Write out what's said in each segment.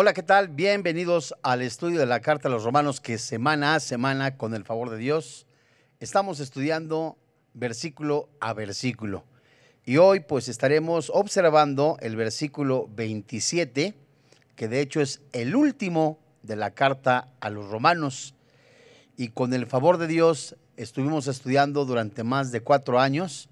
Hola, ¿qué tal? Bienvenidos al estudio de la Carta a los Romanos que semana a semana, con el favor de Dios, estamos estudiando versículo a versículo. Y hoy pues estaremos observando el versículo 27, que de hecho es el último de la Carta a los Romanos. Y con el favor de Dios estuvimos estudiando durante más de cuatro años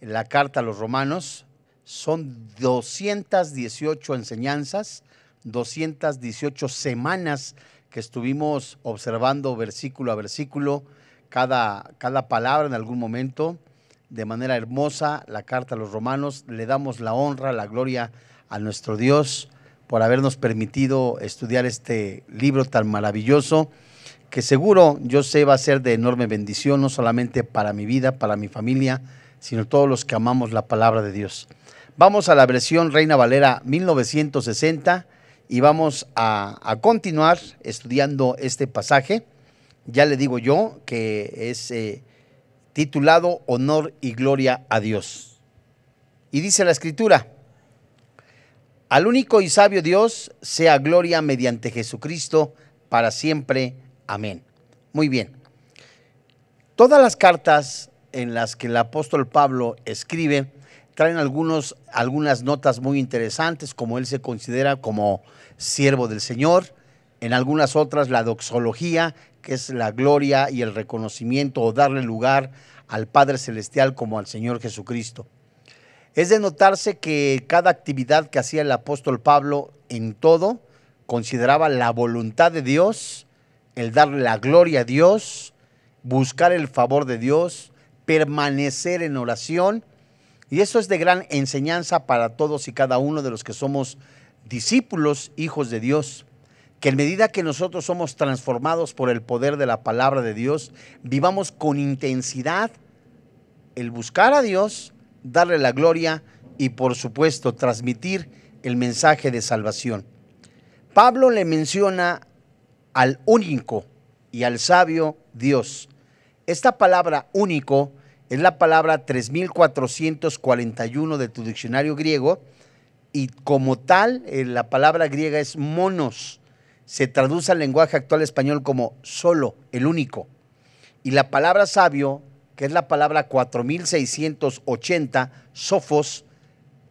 la Carta a los Romanos. Son 218 enseñanzas 218 semanas que estuvimos observando versículo a versículo, cada, cada palabra en algún momento, de manera hermosa, la carta a los romanos. Le damos la honra, la gloria a nuestro Dios por habernos permitido estudiar este libro tan maravilloso que seguro yo sé va a ser de enorme bendición, no solamente para mi vida, para mi familia, sino todos los que amamos la palabra de Dios. Vamos a la versión Reina Valera 1960 y vamos a, continuar estudiando este pasaje. Ya le digo yo que es eh, titulado Honor y Gloria a Dios. Y dice la escritura, al único y sabio Dios sea gloria mediante Jesucristo para siempre. Amén. Muy bien. Todas las cartas en las que el apóstol Pablo escribe traen algunos, algunas notas muy interesantes, como él se considera como siervo del Señor, en algunas otras la doxología, que es la gloria y el reconocimiento o darle lugar al Padre Celestial como al Señor Jesucristo. Es de notarse que cada actividad que hacía el apóstol Pablo en todo consideraba la voluntad de Dios, el darle la gloria a Dios, buscar el favor de Dios, permanecer en oración, y eso es de gran enseñanza para todos y cada uno de los que somos discípulos, hijos de Dios. Que en medida que nosotros somos transformados por el poder de la palabra de Dios, vivamos con intensidad el buscar a Dios, darle la gloria y por supuesto transmitir el mensaje de salvación. Pablo le menciona al único y al sabio Dios. Esta palabra único es la palabra 3441 de tu diccionario griego y como tal eh, la palabra griega es monos. Se traduce al lenguaje actual español como solo, el único. Y la palabra sabio, que es la palabra 4680, sofos,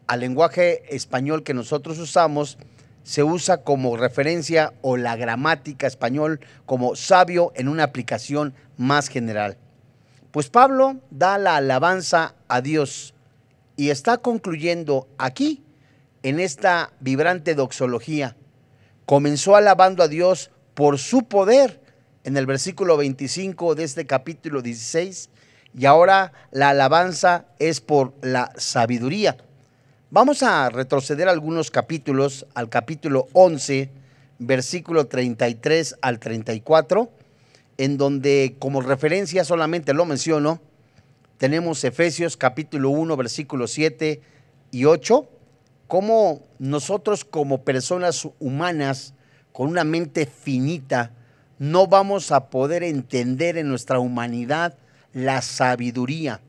al lenguaje español que nosotros usamos, se usa como referencia o la gramática español como sabio en una aplicación más general. Pues Pablo da la alabanza a Dios y está concluyendo aquí, en esta vibrante doxología. Comenzó alabando a Dios por su poder en el versículo 25 de este capítulo 16 y ahora la alabanza es por la sabiduría. Vamos a retroceder algunos capítulos al capítulo 11, versículo 33 al 34 en donde como referencia solamente lo menciono, tenemos Efesios capítulo 1, versículos 7 y 8, cómo nosotros como personas humanas con una mente finita no vamos a poder entender en nuestra humanidad la sabiduría,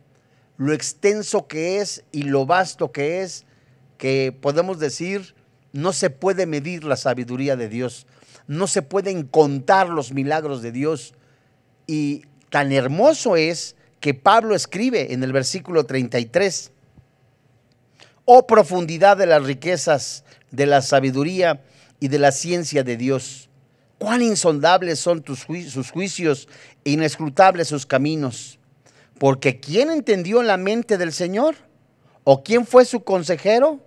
lo extenso que es y lo vasto que es, que podemos decir, no se puede medir la sabiduría de Dios no se pueden contar los milagros de Dios. Y tan hermoso es que Pablo escribe en el versículo 33, oh profundidad de las riquezas, de la sabiduría y de la ciencia de Dios. Cuán insondables son tus sus juicios e inescrutables sus caminos. Porque ¿quién entendió la mente del Señor? ¿O quién fue su consejero?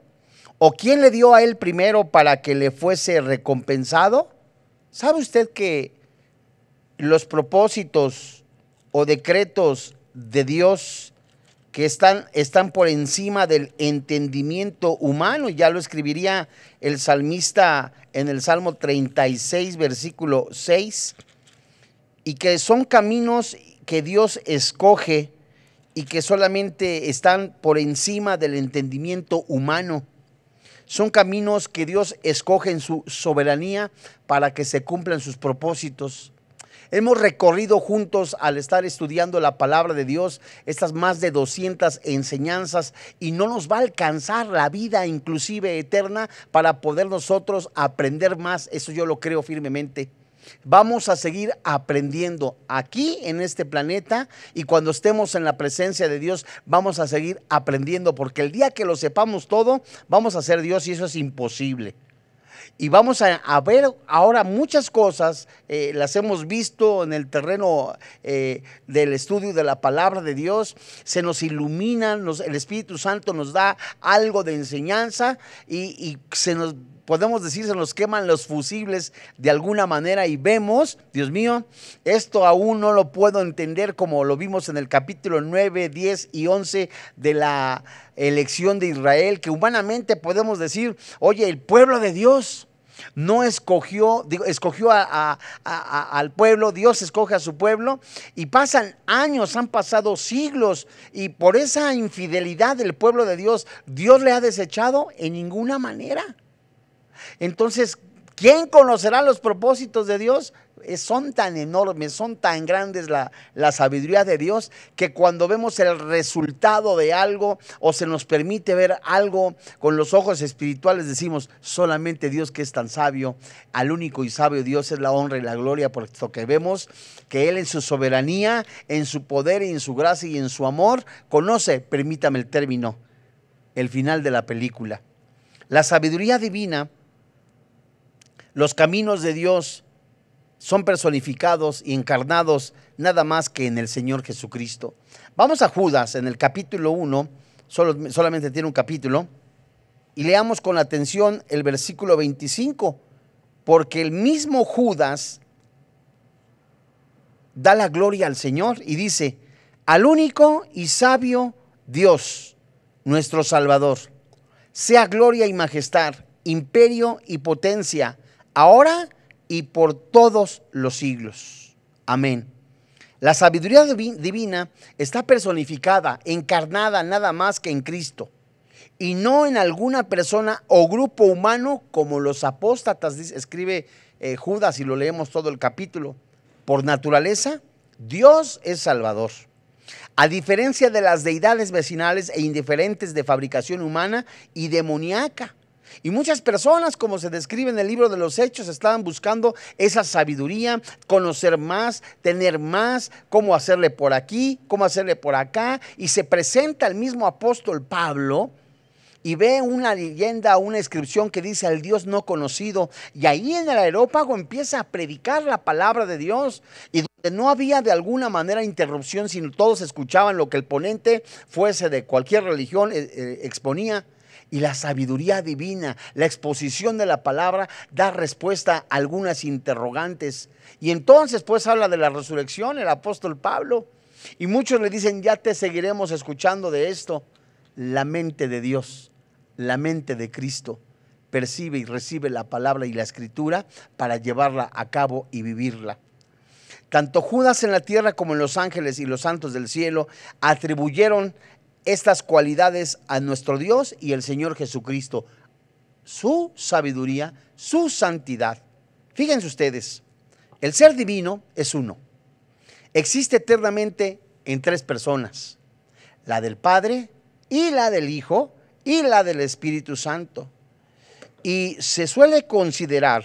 ¿O quién le dio a él primero para que le fuese recompensado? ¿Sabe usted que los propósitos o decretos de Dios que están, están por encima del entendimiento humano, ya lo escribiría el salmista en el Salmo 36, versículo 6, y que son caminos que Dios escoge y que solamente están por encima del entendimiento humano. Son caminos que Dios escoge en su soberanía para que se cumplan sus propósitos. Hemos recorrido juntos al estar estudiando la palabra de Dios estas más de 200 enseñanzas y no nos va a alcanzar la vida inclusive eterna para poder nosotros aprender más. Eso yo lo creo firmemente. Vamos a seguir aprendiendo aquí en este planeta y cuando estemos en la presencia de Dios vamos a seguir aprendiendo porque el día que lo sepamos todo vamos a ser Dios y eso es imposible. Y vamos a, ver ahora muchas cosas, eh, las hemos visto en el terreno eh, del estudio de la palabra de Dios, se nos ilumina, el Espíritu Santo nos da algo de enseñanza y se nos podemos decir, se nos queman los fusibles de alguna manera y vemos, Dios mío, esto aún no lo puedo entender como lo vimos en el capítulo 9, 10 y 11 de la elección de Israel, que humanamente podemos decir, oye, el pueblo de Dios no escogió, escogió al pueblo, Dios escoge a su pueblo, y pasan años, han pasado siglos, y por esa infidelidad del pueblo de Dios, Dios le ha desechado en ninguna manera. Entonces, ¿quién conocerá los propósitos de Dios? Eh, son tan enormes, son tan grandes la, sabiduría de Dios que cuando vemos el resultado de algo o se nos permite ver algo con los ojos espirituales, decimos, solamente Dios que es tan sabio, al único y sabio Dios es la honra y la gloria, por esto que vemos que Él en su soberanía, en su poder y en su gracia y en su amor, conoce, permítame el término, el final de la película. La sabiduría divina los caminos de Dios son personificados y encarnados nada más que en el Señor Jesucristo. Vamos a Judas en el capítulo 1, solo, solamente tiene un capítulo, y leamos con atención el versículo 25, porque el mismo Judas da la gloria al Señor y dice, al único y sabio Dios, nuestro Salvador, sea gloria y majestad, imperio y potencia ahora y por todos los siglos. Amén. La sabiduría divina está personificada, encarnada nada más que en Cristo y no en alguna persona o grupo humano como los apóstatas, escribe eh, Judas y lo leemos todo el capítulo. Por naturaleza, Dios es Salvador. A diferencia de las deidades vecinales e indiferentes de fabricación humana y demoníaca, y muchas personas, como se describe en el libro de los Hechos, estaban buscando esa sabiduría, conocer más, tener más, cómo hacerle por aquí, cómo hacerle por acá. Y se presenta el mismo apóstol Pablo y ve una leyenda, una inscripción que dice al Dios no conocido. Y ahí en el aerópago empieza a predicar la palabra de Dios. Y donde no había de alguna manera interrupción, sino todos escuchaban lo que el ponente fuese de cualquier religión eh, eh, exponía y la sabiduría divina, la exposición de la palabra, da respuesta a algunas interrogantes. Y entonces pues habla de la resurrección el apóstol Pablo. Y muchos le dicen, ya te seguiremos escuchando de esto. La mente de Dios, la mente de Cristo, percibe y recibe la palabra y la escritura para llevarla a cabo y vivirla. Tanto Judas en la tierra como en los ángeles y los santos del cielo atribuyeron estas cualidades a nuestro Dios y el Señor Jesucristo, su sabiduría, su santidad. Fíjense ustedes, el ser divino es uno. Existe eternamente en tres personas, la del Padre y la del Hijo y la del Espíritu Santo. Y se suele considerar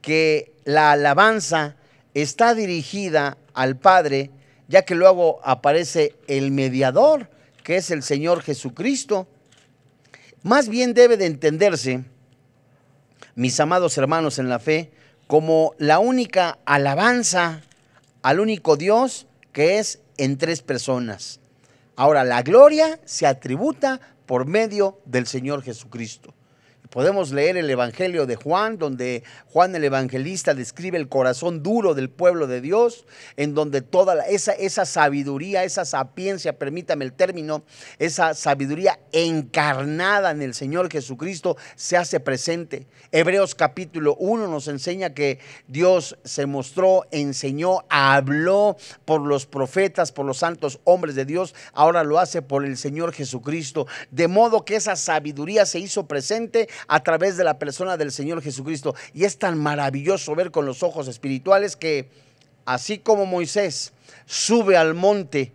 que la alabanza está dirigida al Padre, ya que luego aparece el mediador que es el Señor Jesucristo, más bien debe de entenderse, mis amados hermanos en la fe, como la única alabanza al único Dios que es en tres personas. Ahora, la gloria se atributa por medio del Señor Jesucristo podemos leer el Evangelio de Juan, donde Juan el Evangelista describe el corazón duro del pueblo de Dios, en donde toda esa, esa sabiduría, esa sapiencia, permítame el término, esa sabiduría encarnada en el Señor Jesucristo se hace presente. Hebreos capítulo 1 nos enseña que Dios se mostró, enseñó, habló por los profetas, por los santos hombres de Dios, ahora lo hace por el Señor Jesucristo. De modo que esa sabiduría se hizo presente a través de la persona del Señor Jesucristo. Y es tan maravilloso ver con los ojos espirituales que, así como Moisés sube al monte,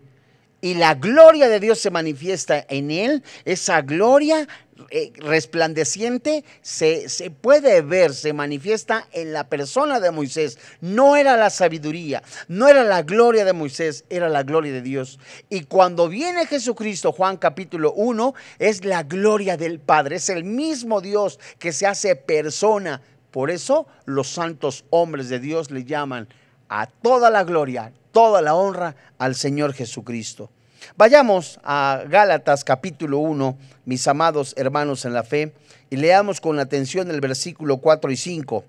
y la gloria de Dios se manifiesta en él, esa gloria eh, resplandeciente se, puede ver, se manifiesta en la persona de Moisés. No era la sabiduría, no era la gloria de Moisés, era la gloria de Dios. Y cuando viene Jesucristo, Juan capítulo 1, es la gloria del Padre, es el mismo Dios que se hace persona. Por eso los santos hombres de Dios le llaman a toda la gloria, toda la honra al Señor Jesucristo. Vayamos a Gálatas capítulo 1, mis amados hermanos en la fe, y leamos con atención el versículo 4 y 5.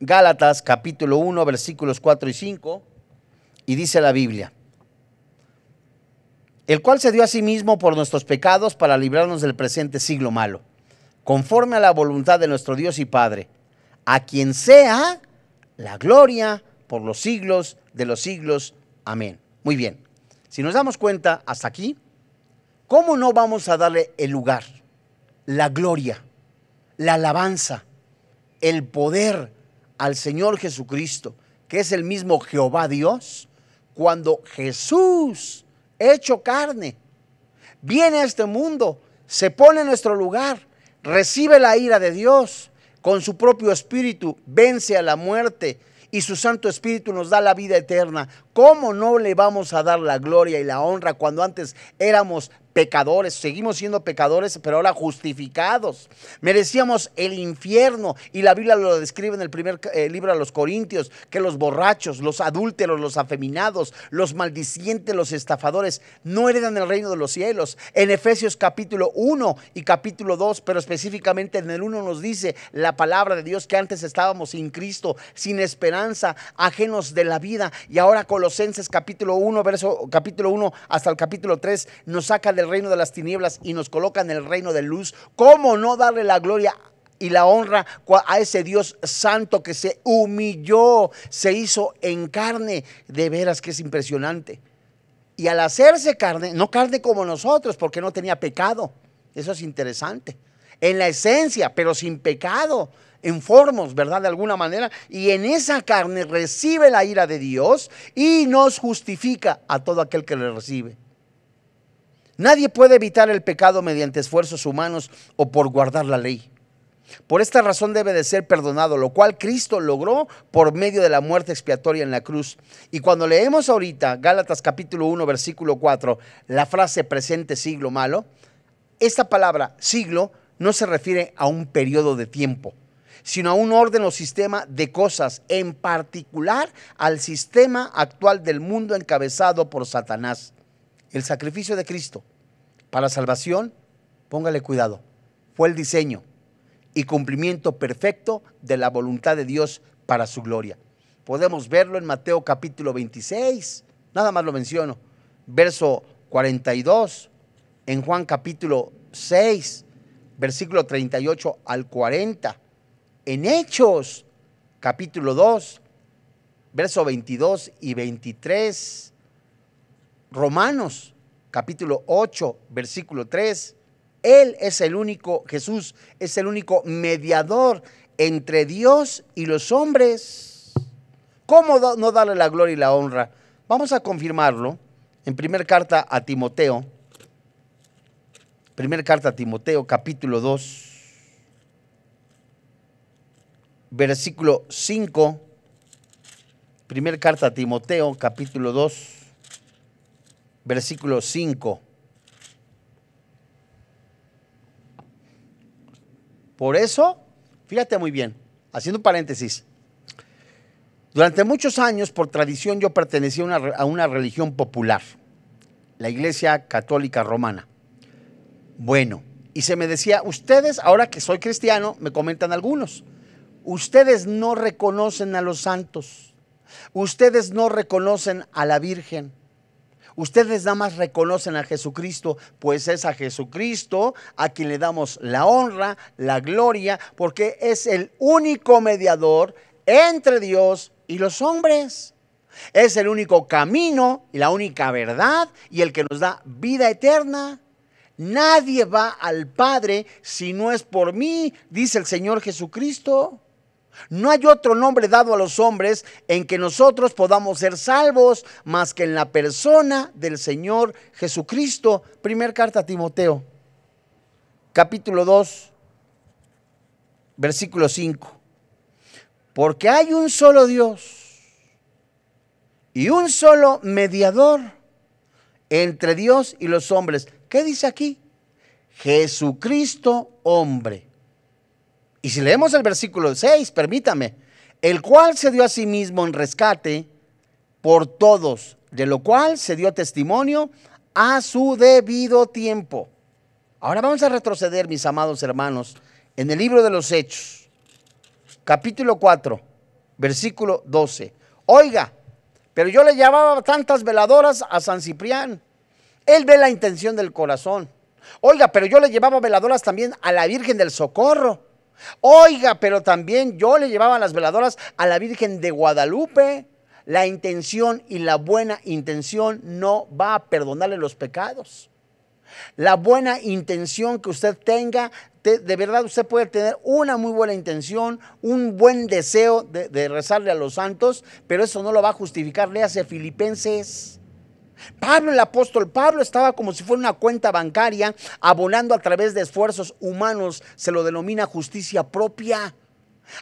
Gálatas capítulo 1, versículos 4 y 5, y dice la Biblia, el cual se dio a sí mismo por nuestros pecados para librarnos del presente siglo malo, conforme a la voluntad de nuestro Dios y Padre, a quien sea la gloria por los siglos de los siglos. Amén. Muy bien. Si nos damos cuenta hasta aquí, ¿cómo no vamos a darle el lugar, la gloria, la alabanza, el poder al Señor Jesucristo, que es el mismo Jehová Dios, cuando Jesús, hecho carne, viene a este mundo, se pone en nuestro lugar, recibe la ira de Dios, con su propio espíritu vence a la muerte y su Santo Espíritu nos da la vida eterna. ¿Cómo no le vamos a dar la gloria y la honra cuando antes éramos pecadores, seguimos siendo pecadores, pero ahora justificados. Merecíamos el infierno y la Biblia lo describe en el primer eh, libro a los Corintios, que los borrachos, los adúlteros, los afeminados, los maldicientes, los estafadores, no heredan el reino de los cielos. En Efesios capítulo 1 y capítulo 2, pero específicamente en el 1 nos dice la palabra de Dios que antes estábamos sin Cristo, sin esperanza, ajenos de la vida, y ahora Colosenses capítulo 1, verso capítulo 1 hasta el capítulo 3 nos saca de el reino de las tinieblas y nos coloca en el reino de luz, ¿cómo no darle la gloria y la honra a ese Dios santo que se humilló, se hizo en carne? De veras que es impresionante. Y al hacerse carne, no carne como nosotros, porque no tenía pecado. Eso es interesante. En la esencia, pero sin pecado en formos, ¿verdad? De alguna manera. Y en esa carne recibe la ira de Dios y nos justifica a todo aquel que le recibe. Nadie puede evitar el pecado mediante esfuerzos humanos o por guardar la ley. Por esta razón debe de ser perdonado, lo cual Cristo logró por medio de la muerte expiatoria en la cruz. Y cuando leemos ahorita Gálatas capítulo 1 versículo 4, la frase presente siglo malo, esta palabra siglo no se refiere a un periodo de tiempo, sino a un orden o sistema de cosas, en particular al sistema actual del mundo encabezado por Satanás. El sacrificio de Cristo para salvación, póngale cuidado, fue el diseño y cumplimiento perfecto de la voluntad de Dios para su gloria. Podemos verlo en Mateo capítulo 26, nada más lo menciono, verso 42, en Juan capítulo 6, versículo 38 al 40, en Hechos capítulo 2, verso 22 y 23, Romanos capítulo 8, versículo 3. Él es el único, Jesús es el único mediador entre Dios y los hombres. ¿Cómo no darle la gloria y la honra? Vamos a confirmarlo en primera carta a Timoteo. Primera carta a Timoteo, capítulo 2, versículo 5. Primera carta a Timoteo, capítulo 2, versículo 5. Por eso, fíjate muy bien, haciendo paréntesis, durante muchos años, por tradición, yo pertenecía a una religión popular, la Iglesia Católica Romana. Bueno, y se me decía, ustedes, ahora que soy cristiano, me comentan algunos, ustedes no reconocen a los santos, ustedes no reconocen a la Virgen, Ustedes nada más reconocen a Jesucristo, pues es a Jesucristo a quien le damos la honra, la gloria, porque es el único mediador entre Dios y los hombres. Es el único camino y la única verdad y el que nos da vida eterna. Nadie va al Padre si no es por mí, dice el Señor Jesucristo. No hay otro nombre dado a los hombres en que nosotros podamos ser salvos más que en la persona del Señor Jesucristo. Primer carta a Timoteo, capítulo 2, versículo 5. Porque hay un solo Dios y un solo mediador entre Dios y los hombres. ¿Qué dice aquí? Jesucristo hombre y si leemos el versículo 6, permítame, el cual se dio a sí mismo en rescate por todos, de lo cual se dio testimonio a su debido tiempo. Ahora vamos a retroceder, mis amados hermanos, en el libro de los Hechos, capítulo 4, versículo 12. Oiga, pero yo le llevaba tantas veladoras a San Ciprián. Él ve la intención del corazón. Oiga, pero yo le llevaba veladoras también a la Virgen del Socorro. Oiga, pero también yo le llevaba las veladoras a la Virgen de Guadalupe. La intención y la buena intención no va a perdonarle los pecados. La buena intención que usted tenga, de, verdad usted puede tener una muy buena intención, un buen deseo de, rezarle a los santos, pero eso no lo va a justificar. hace Filipenses Pablo, el apóstol Pablo, estaba como si fuera una cuenta bancaria, abonando a través de esfuerzos humanos, se lo denomina justicia propia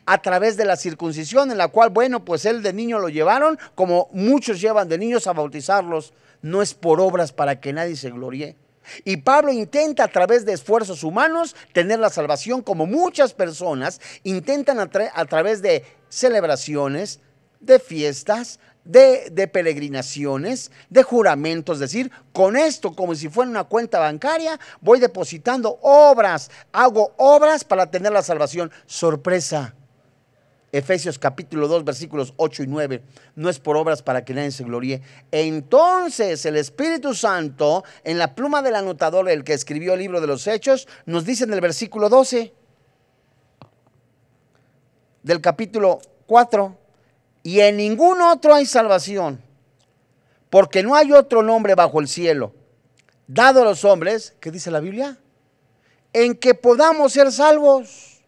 a través de la circuncisión, en la cual, bueno, pues él de niño lo llevaron, como muchos llevan de niños a bautizarlos, no es por obras para que nadie se gloríe. Y Pablo intenta a través de esfuerzos humanos tener la salvación, como muchas personas intentan a, a través de celebraciones, de fiestas, de, peregrinaciones, de juramentos, es decir, con esto, como si fuera una cuenta bancaria, voy depositando obras, hago obras para tener la salvación. Sorpresa. Efesios capítulo 2 versículos 8 y 9, no es por obras para que nadie se gloríe. Entonces el Espíritu Santo, en la pluma del anotador, el que escribió el libro de los Hechos, nos dice en el versículo 12 del capítulo 4, y en ningún otro hay salvación, porque no hay otro nombre bajo el cielo, dado a los hombres, que dice la Biblia, en que podamos ser salvos.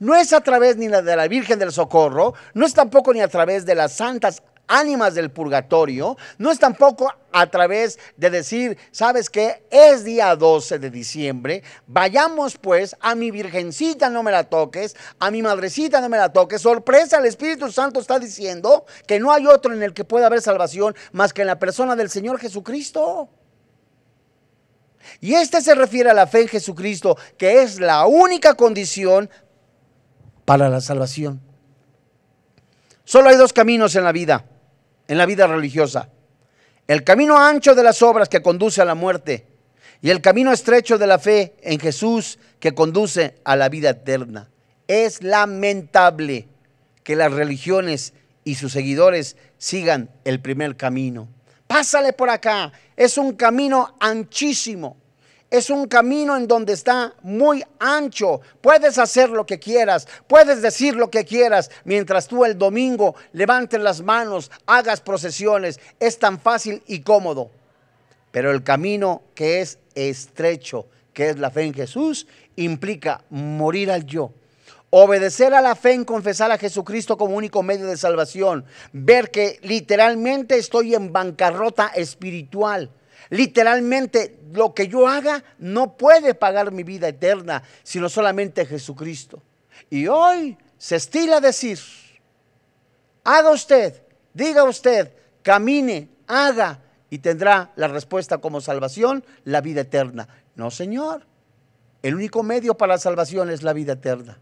No es a través ni de la Virgen del Socorro, no es tampoco ni a través de las santas ánimas del purgatorio, no es tampoco a través de decir, sabes que es día 12 de diciembre, vayamos pues a mi virgencita no me la toques, a mi madrecita no me la toques, sorpresa, el Espíritu Santo está diciendo que no hay otro en el que pueda haber salvación más que en la persona del Señor Jesucristo. Y este se refiere a la fe en Jesucristo, que es la única condición para la salvación. Solo hay dos caminos en la vida en la vida religiosa. El camino ancho de las obras que conduce a la muerte y el camino estrecho de la fe en Jesús que conduce a la vida eterna. Es lamentable que las religiones y sus seguidores sigan el primer camino. Pásale por acá. Es un camino anchísimo es un camino en donde está muy ancho. Puedes hacer lo que quieras, puedes decir lo que quieras, mientras tú el domingo levantes las manos, hagas procesiones. Es tan fácil y cómodo. Pero el camino que es estrecho, que es la fe en Jesús, implica morir al yo. Obedecer a la fe en confesar a Jesucristo como único medio de salvación. Ver que literalmente estoy en bancarrota espiritual Literalmente, lo que yo haga no puede pagar mi vida eterna, sino solamente Jesucristo. Y hoy se estila decir, haga usted, diga usted, camine, haga, y tendrá la respuesta como salvación, la vida eterna. No, Señor. El único medio para la salvación es la vida eterna.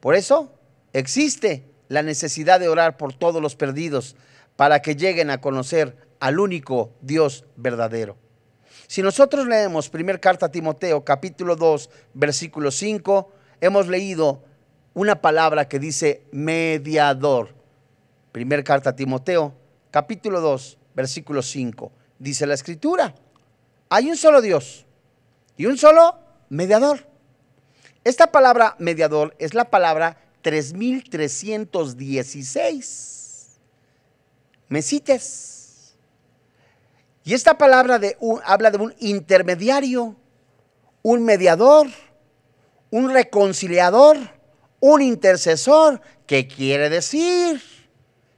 Por eso existe la necesidad de orar por todos los perdidos para que lleguen a conocer al único Dios verdadero. Si nosotros leemos primera carta a Timoteo capítulo 2 versículo 5, hemos leído una palabra que dice mediador. Primera carta a Timoteo capítulo 2 versículo 5. Dice la escritura, hay un solo Dios y un solo mediador. Esta palabra mediador es la palabra 3316. Mesites y esta palabra de habla de un intermediario, un mediador, un reconciliador, un intercesor. ¿Qué quiere decir?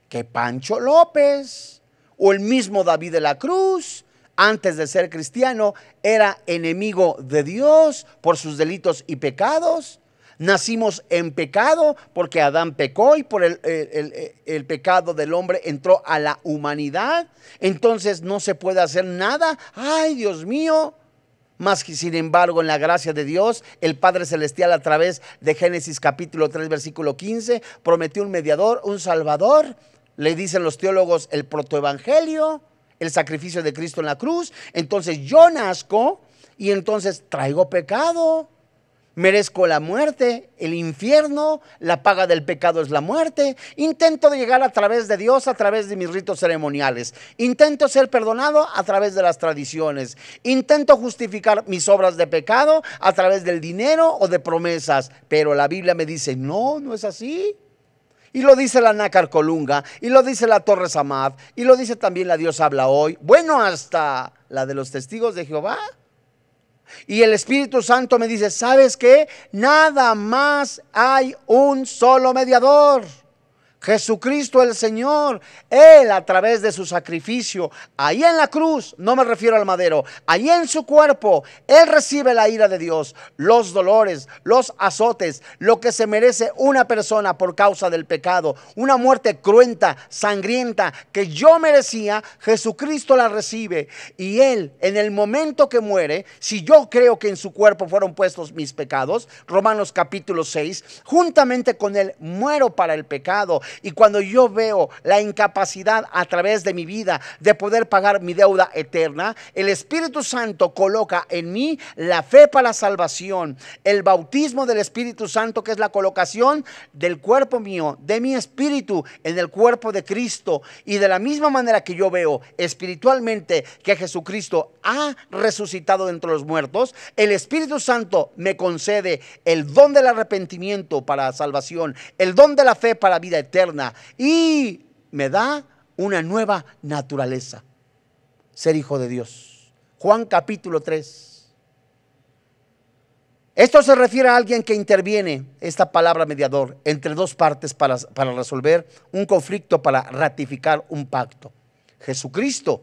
Que Pancho López o el mismo David de la Cruz, antes de ser cristiano, era enemigo de Dios por sus delitos y pecados Nacimos en pecado porque Adán pecó y por el, pecado del hombre entró a la humanidad. Entonces no se puede hacer nada. Ay, Dios mío. Más que sin embargo, en la gracia de Dios, el Padre Celestial a través de Génesis capítulo 3, versículo 15, prometió un mediador, un salvador. Le dicen los teólogos el protoevangelio, el sacrificio de Cristo en la cruz. Entonces yo nazco y entonces traigo pecado. Merezco la muerte, el infierno, la paga del pecado es la muerte. Intento llegar a través de Dios, a través de mis ritos ceremoniales. Intento ser perdonado a través de las tradiciones. Intento justificar mis obras de pecado a través del dinero o de promesas. Pero la Biblia me dice, no, no es así. Y lo dice la Nácar Colunga, y lo dice la Torre Samad, y lo dice también la Dios habla hoy. Bueno, hasta la de los testigos de Jehová. Y el Espíritu Santo me dice, ¿sabes qué? Nada más hay un solo mediador. Jesucristo el Señor, Él a través de su sacrificio, ahí en la cruz, no me refiero al madero, ahí en su cuerpo, Él recibe la ira de Dios, los dolores, los azotes, lo que se merece una persona por causa del pecado, una muerte cruenta, sangrienta, que yo merecía, Jesucristo la recibe. Y Él, en el momento que muere, si yo creo que en su cuerpo fueron puestos mis pecados, Romanos capítulo 6, juntamente con Él muero para el pecado y cuando yo veo la incapacidad a través de mi vida de poder pagar mi deuda eterna, el Espíritu Santo coloca en mí la fe para la salvación, el bautismo del Espíritu Santo, que es la colocación del cuerpo mío, de mi espíritu en el cuerpo de Cristo. Y de la misma manera que yo veo espiritualmente que Jesucristo ha resucitado entre los muertos, el Espíritu Santo me concede el don del arrepentimiento para la salvación, el don de la fe para la vida eterna y me da una nueva naturaleza, ser hijo de Dios. Juan capítulo 3. Esto se refiere a alguien que interviene, esta palabra mediador, entre dos partes para, para resolver un conflicto, para ratificar un pacto. Jesucristo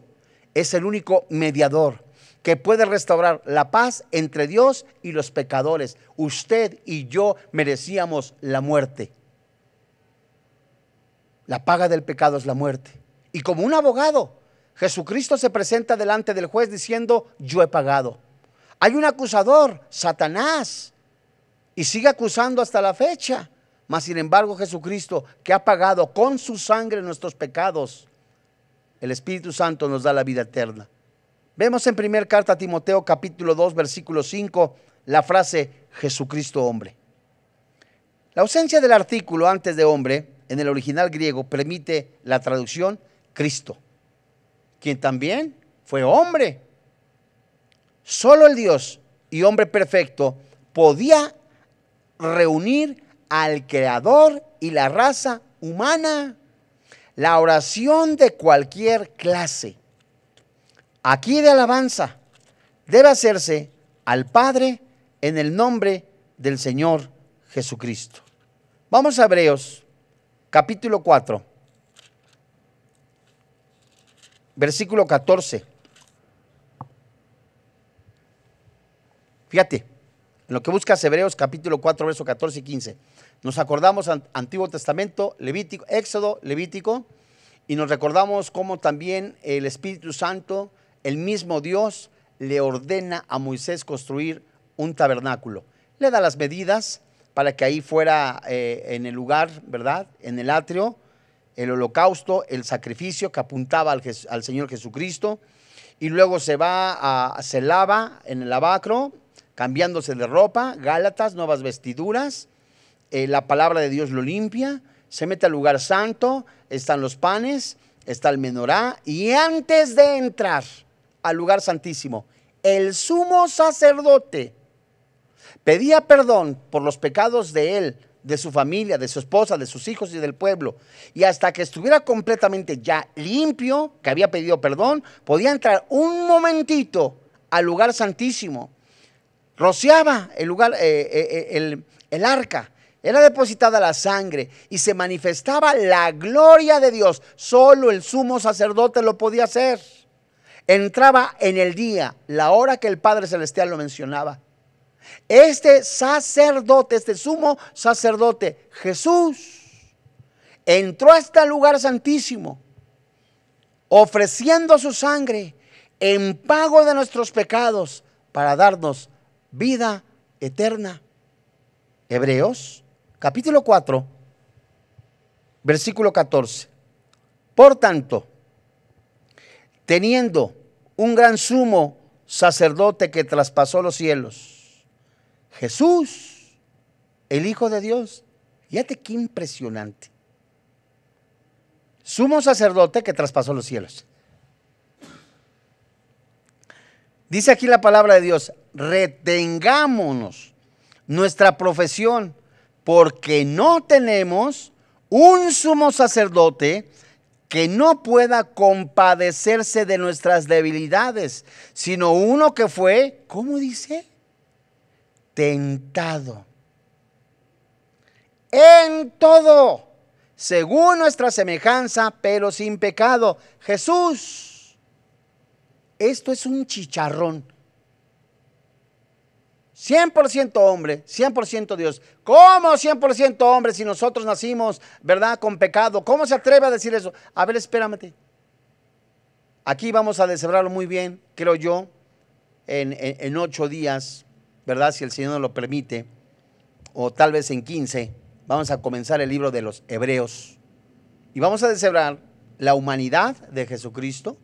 es el único mediador que puede restaurar la paz entre Dios y los pecadores. Usted y yo merecíamos la muerte. La paga del pecado es la muerte. Y como un abogado, Jesucristo se presenta delante del juez diciendo, yo he pagado. Hay un acusador, Satanás, y sigue acusando hasta la fecha. Mas sin embargo Jesucristo, que ha pagado con su sangre nuestros pecados, el Espíritu Santo nos da la vida eterna. Vemos en primer carta a Timoteo capítulo 2 versículo 5 la frase Jesucristo hombre. La ausencia del artículo antes de hombre en el original griego permite la traducción Cristo, quien también fue hombre. Solo el Dios y hombre perfecto podía reunir al Creador y la raza humana. La oración de cualquier clase, aquí de alabanza, debe hacerse al Padre en el nombre del Señor Jesucristo. Vamos a Hebreos capítulo 4, versículo 14. Fíjate, en lo que buscas Hebreos capítulo 4, verso 14 y 15. Nos acordamos Antiguo Testamento, Levítico, Éxodo, Levítico, y nos recordamos cómo también el Espíritu Santo, el mismo Dios, le ordena a Moisés construir un tabernáculo. Le da las medidas, para que ahí fuera eh, en el lugar, ¿verdad? En el atrio, el holocausto, el sacrificio que apuntaba al, Señor Jesucristo. Y luego se va a, se lava en el lavacro, cambiándose de ropa, Gálatas, nuevas vestiduras. Eh, la palabra de Dios lo limpia, se mete al lugar santo, están los panes, está el menorá, y antes de entrar al lugar santísimo, el sumo sacerdote Pedía perdón por los pecados de él, de su familia, de su esposa, de sus hijos y del pueblo. Y hasta que estuviera completamente ya limpio, que había pedido perdón, podía entrar un momentito al lugar santísimo. Rociaba el lugar, eh, eh, eh, el arca. Era depositada la sangre y se manifestaba la gloria de Dios. Solo el sumo sacerdote lo podía hacer. Entraba en el día, la hora que el Padre Celestial lo mencionaba. Este sacerdote, este sumo sacerdote, Jesús, entró a este lugar santísimo ofreciendo su sangre en pago de nuestros pecados para darnos vida eterna. Hebreos capítulo 4, versículo 14. Por tanto, teniendo un gran sumo sacerdote que traspasó los cielos, Jesús, el Hijo de Dios. Fíjate qué impresionante. Sumo sacerdote que traspasó los cielos. Dice aquí la palabra de Dios, retengámonos nuestra profesión, porque no tenemos un sumo sacerdote que no pueda compadecerse de nuestras debilidades, sino uno que fue, ¿cómo dice? tentado. En todo, según nuestra semejanza, pero sin pecado. Jesús, esto es un chicharrón. 100% hombre, 100% Dios. ¿Cómo 100% hombre si nosotros nacimos, verdad, con pecado? ¿Cómo se atreve a decir eso? A ver, espérame. Aquí vamos a deshebrarlo muy bien, creo yo, en ocho días ¿verdad? Si el Señor nos lo permite, o tal vez en 15, vamos a comenzar el libro de los Hebreos. Y vamos a deshebrar la humanidad de Jesucristo,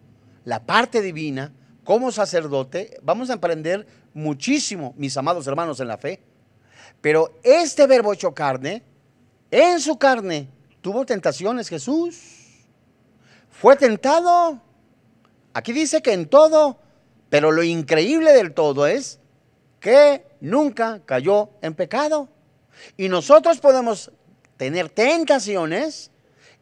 la parte divina, como sacerdote. Vamos a aprender muchísimo, mis amados hermanos en la fe. Pero este verbo hecho carne, en su carne, tuvo tentaciones Jesús. Fue tentado. Aquí dice que en todo, pero lo increíble del todo es que nunca cayó en pecado. Y nosotros podemos tener tentaciones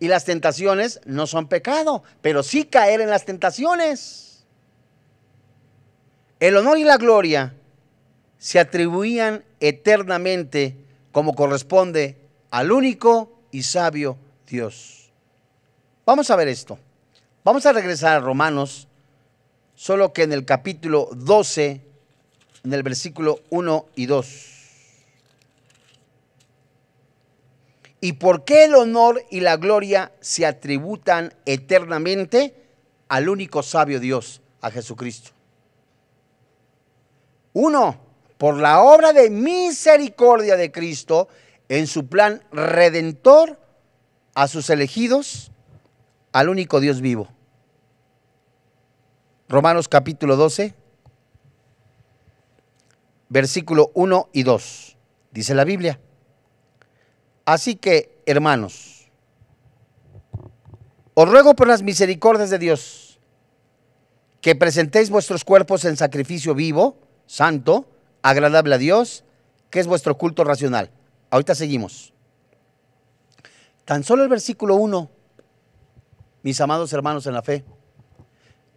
y las tentaciones no son pecado, pero sí caer en las tentaciones. El honor y la gloria se atribuían eternamente como corresponde al único y sabio Dios. Vamos a ver esto. Vamos a regresar a Romanos, solo que en el capítulo 12 en el versículo 1 y 2. ¿Y por qué el honor y la gloria se atributan eternamente al único sabio Dios, a Jesucristo? Uno, por la obra de misericordia de Cristo en su plan redentor a sus elegidos, al único Dios vivo. Romanos capítulo 12, versículo 1 y 2. Dice la Biblia. Así que, hermanos, os ruego por las misericordias de Dios que presentéis vuestros cuerpos en sacrificio vivo, santo, agradable a Dios, que es vuestro culto racional. Ahorita seguimos. Tan solo el versículo 1, mis amados hermanos en la fe,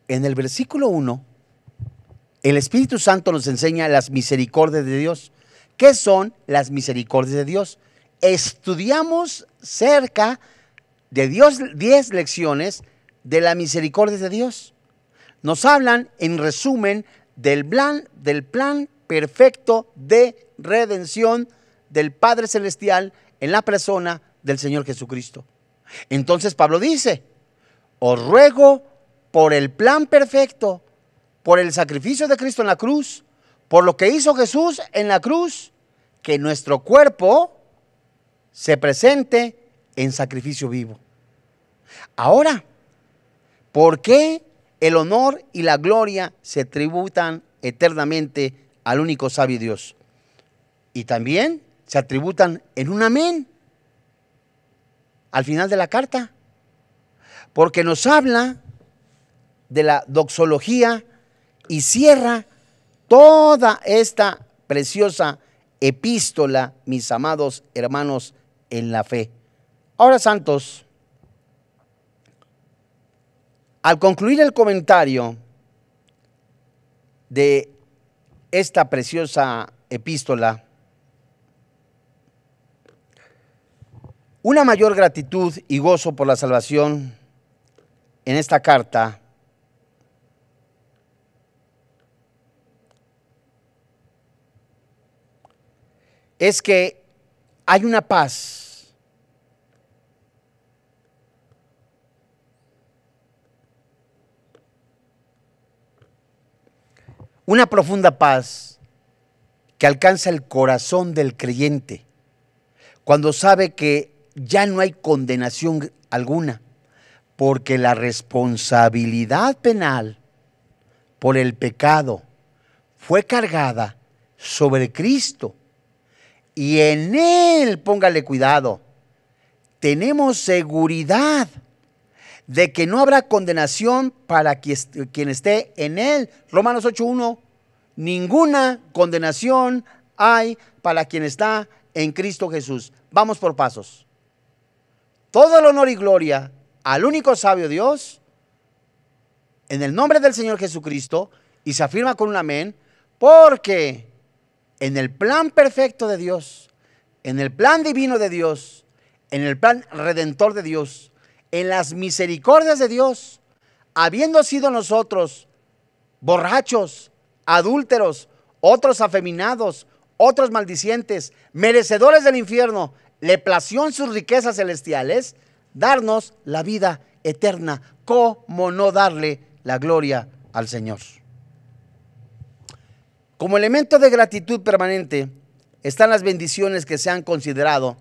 en el versículo 1 el Espíritu Santo nos enseña las misericordias de Dios. ¿Qué son las misericordias de Dios? Estudiamos cerca de Dios 10 lecciones de la misericordia de Dios. Nos hablan, en resumen, del plan, del plan perfecto de redención del Padre Celestial en la persona del Señor Jesucristo. Entonces Pablo dice, os ruego por el plan perfecto por el sacrificio de Cristo en la cruz, por lo que hizo Jesús en la cruz, que nuestro cuerpo se presente en sacrificio vivo. Ahora, ¿por qué el honor y la gloria se tributan eternamente al único sabio Dios? Y también se atributan en un amén al final de la carta, porque nos habla de la doxología y cierra toda esta preciosa epístola, mis amados hermanos en la fe. Ahora, Santos, al concluir el comentario de esta preciosa epístola, una mayor gratitud y gozo por la salvación en esta carta es que hay una paz una profunda paz que alcanza el corazón del creyente cuando sabe que ya no hay condenación alguna, porque la responsabilidad penal por el pecado fue cargada sobre Cristo y en Él, póngale cuidado, tenemos seguridad de que no habrá condenación para quien esté en Él. Romanos 8.1, ninguna condenación hay para quien está en Cristo Jesús. Vamos por pasos. Todo el honor y gloria al único sabio Dios, en el nombre del Señor Jesucristo, y se afirma con un amén, porque en el plan perfecto de Dios, en el plan divino de Dios, en el plan redentor de Dios, en las misericordias de Dios, habiendo sido nosotros borrachos, adúlteros, otros afeminados, otros maldicientes, merecedores del infierno, le plació en sus riquezas celestiales darnos la vida eterna. como no darle la gloria al Señor? Como elemento de gratitud permanente están las bendiciones que se han considerado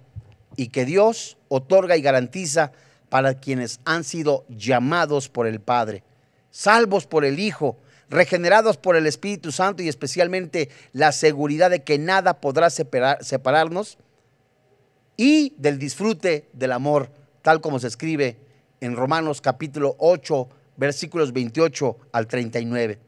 y que Dios otorga y garantiza para quienes han sido llamados por el Padre, salvos por el Hijo, regenerados por el Espíritu Santo y especialmente la seguridad de que nada podrá separarnos y del disfrute del amor, tal como se escribe en Romanos capítulo 8, versículos 28 al 39.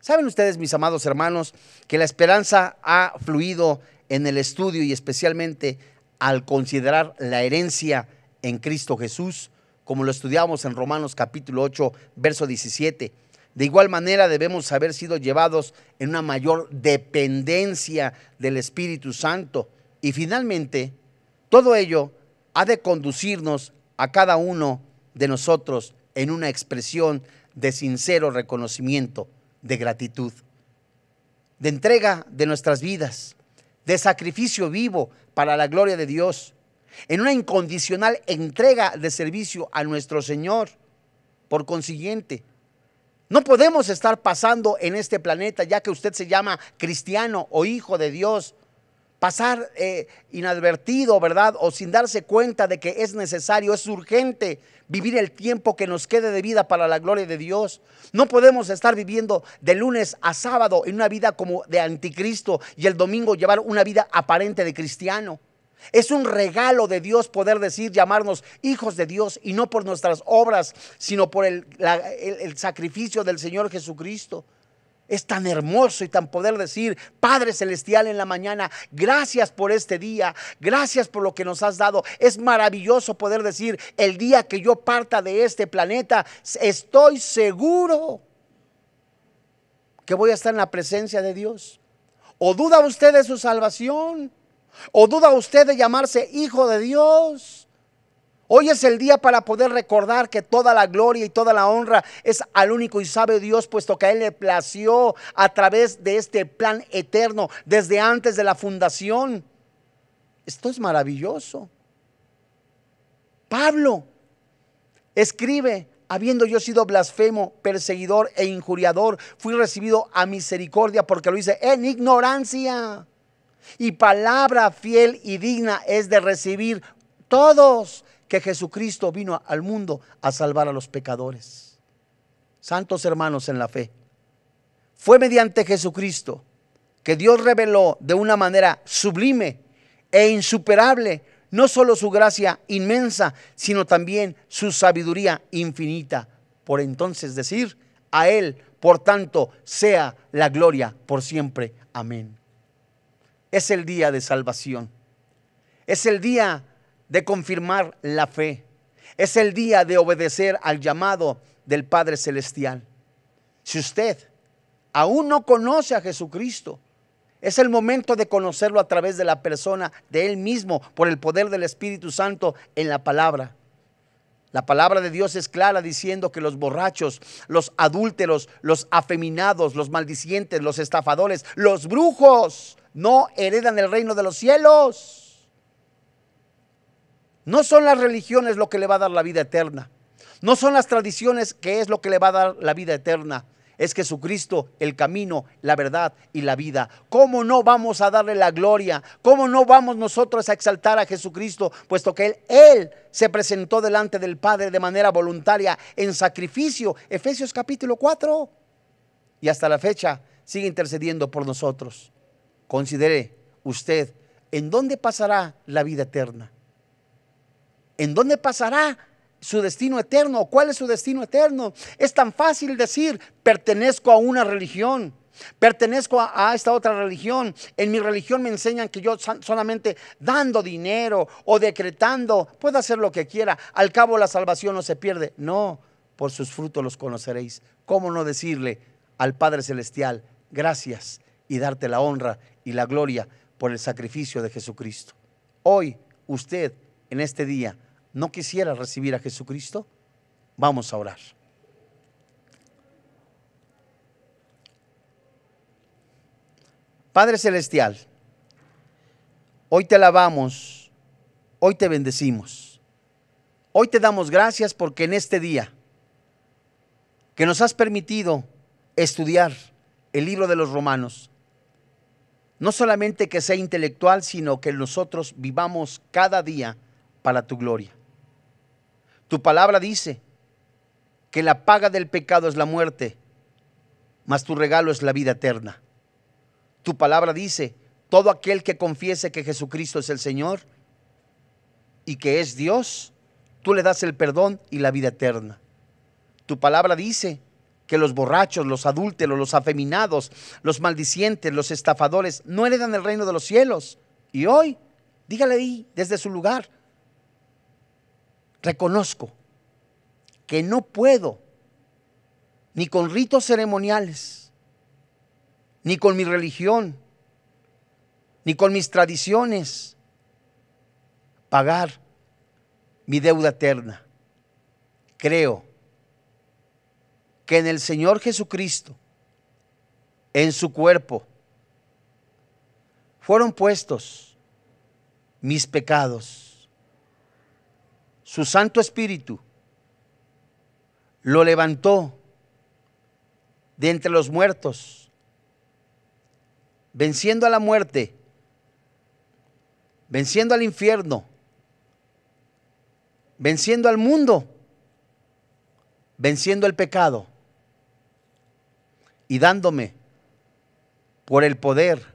Saben ustedes, mis amados hermanos, que la esperanza ha fluido en el estudio y especialmente al considerar la herencia en Cristo Jesús, como lo estudiamos en Romanos capítulo 8, verso 17. De igual manera debemos haber sido llevados en una mayor dependencia del Espíritu Santo. Y finalmente, todo ello ha de conducirnos a cada uno de nosotros en una expresión de sincero reconocimiento de gratitud, de entrega de nuestras vidas, de sacrificio vivo para la gloria de Dios, en una incondicional entrega de servicio a nuestro Señor. Por consiguiente, no podemos estar pasando en este planeta, ya que usted se llama cristiano o hijo de Dios, pasar eh, inadvertido, ¿verdad? O sin darse cuenta de que es necesario, es urgente vivir el tiempo que nos quede de vida para la gloria de Dios. No podemos estar viviendo de lunes a sábado en una vida como de anticristo y el domingo llevar una vida aparente de cristiano. Es un regalo de Dios poder decir, llamarnos hijos de Dios y no por nuestras obras, sino por el sacrificio del Señor Jesucristo. Es tan hermoso y tan poder decir, Padre Celestial en la mañana, gracias por este día, gracias por lo que nos has dado. Es maravilloso poder decir, el día que yo parta de este planeta, estoy seguro que voy a estar en la presencia de Dios. ¿O duda usted de su salvación? ¿O duda usted de llamarse hijo de Dios? Hoy es el día para poder recordar que toda la gloria y toda la honra es al único y sabe Dios, puesto que a Él le plació a través de este plan eterno desde antes de la fundación. Esto es maravilloso. Pablo escribe, habiendo yo sido blasfemo, perseguidor e injuriador, fui recibido a misericordia porque lo hice en ignorancia. Y palabra fiel y digna es de recibir todos que Jesucristo vino al mundo a salvar a los pecadores. Santos hermanos en la fe. Fue mediante Jesucristo que Dios reveló de una manera sublime e insuperable no solo su gracia inmensa, sino también su sabiduría infinita. Por entonces decir, a Él, por tanto, sea la gloria por siempre. Amén. Es el día de salvación. Es el día de confirmar la fe. Es el día de obedecer al llamado del Padre Celestial. Si usted aún no conoce a Jesucristo, es el momento de conocerlo a través de la persona de Él mismo, por el poder del Espíritu Santo en la palabra. La palabra de Dios es clara diciendo que los borrachos, los adúlteros, los afeminados, los maldicientes, los estafadores, los brujos no heredan el reino de los cielos. No son las religiones lo que le va a dar la vida eterna. No son las tradiciones que es lo que le va a dar la vida eterna. Es Jesucristo, el camino, la verdad y la vida. ¿Cómo no vamos a darle la gloria? ¿Cómo no vamos nosotros a exaltar a Jesucristo? Puesto que Él, se presentó delante del Padre de manera voluntaria en sacrificio. Efesios capítulo 4. Y hasta la fecha sigue intercediendo por nosotros. Considere usted en dónde pasará la vida eterna. ¿en dónde pasará su destino eterno? ¿Cuál es su destino eterno? Es tan fácil decir, pertenezco a una religión. Pertenezco a, esta otra religión. En mi religión me enseñan que yo solamente dando dinero o decretando puedo hacer lo que quiera. Al cabo la salvación no se pierde. No, por sus frutos los conoceréis. ¿Cómo no decirle al Padre Celestial gracias y darte la honra y la gloria por el sacrificio de Jesucristo? Hoy usted, en este día, no quisiera recibir a Jesucristo, vamos a orar. Padre Celestial, hoy te alabamos, hoy te bendecimos, hoy te damos gracias porque en este día que nos has permitido estudiar el libro de los romanos, no solamente que sea intelectual, sino que nosotros vivamos cada día para tu gloria. Tu palabra dice que la paga del pecado es la muerte, mas tu regalo es la vida eterna. Tu palabra dice, todo aquel que confiese que Jesucristo es el Señor y que es Dios, tú le das el perdón y la vida eterna. Tu palabra dice que los borrachos, los adúlteros, los afeminados, los maldicientes, los estafadores no heredan el reino de los cielos. Y hoy, dígale ahí desde su lugar, Reconozco que no puedo ni con ritos ceremoniales, ni con mi religión, ni con mis tradiciones pagar mi deuda eterna. Creo que en el Señor Jesucristo, en su cuerpo, fueron puestos mis pecados su Santo Espíritu, lo levantó de entre los muertos, venciendo a la muerte, venciendo al infierno, venciendo al mundo, venciendo el pecado y dándome por el poder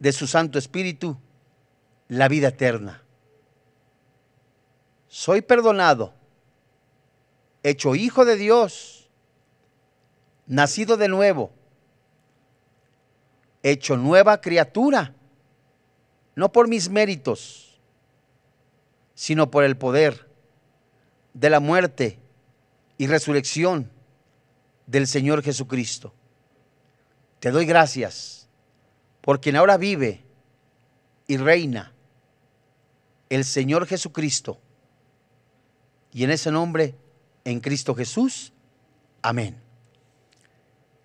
de su Santo Espíritu la vida eterna soy perdonado, hecho hijo de Dios, nacido de nuevo, hecho nueva criatura, no por mis méritos, sino por el poder de la muerte y resurrección del Señor Jesucristo. Te doy gracias por quien ahora vive y reina, el Señor Jesucristo y en ese nombre, en Cristo Jesús. Amén.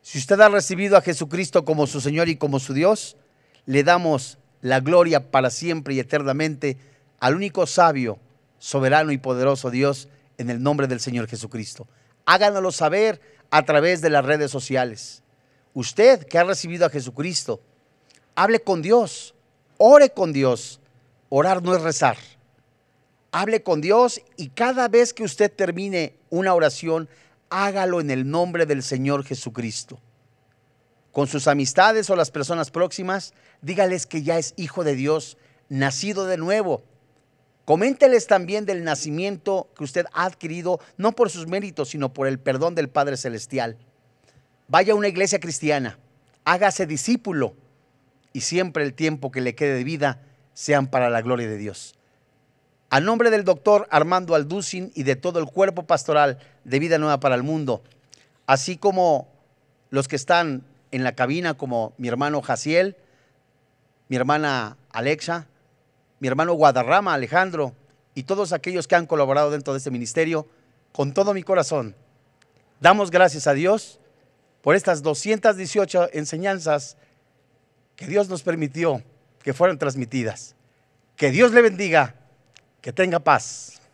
Si usted ha recibido a Jesucristo como su Señor y como su Dios, le damos la gloria para siempre y eternamente al único sabio, soberano y poderoso Dios en el nombre del Señor Jesucristo. Háganoslo saber a través de las redes sociales. Usted que ha recibido a Jesucristo, hable con Dios, ore con Dios. Orar no es rezar hable con Dios y cada vez que usted termine una oración, hágalo en el nombre del Señor Jesucristo. Con sus amistades o las personas próximas, dígales que ya es hijo de Dios, nacido de nuevo. Coménteles también del nacimiento que usted ha adquirido, no por sus méritos, sino por el perdón del Padre Celestial. Vaya a una iglesia cristiana, hágase discípulo y siempre el tiempo que le quede de vida sean para la gloria de Dios. A nombre del doctor Armando Alducin y de todo el cuerpo pastoral de Vida Nueva para el Mundo, así como los que están en la cabina, como mi hermano Jaciel, mi hermana Alexa, mi hermano Guadarrama Alejandro y todos aquellos que han colaborado dentro de este ministerio, con todo mi corazón, damos gracias a Dios por estas 218 enseñanzas que Dios nos permitió que fueran transmitidas. Que Dios le bendiga que tenga paz.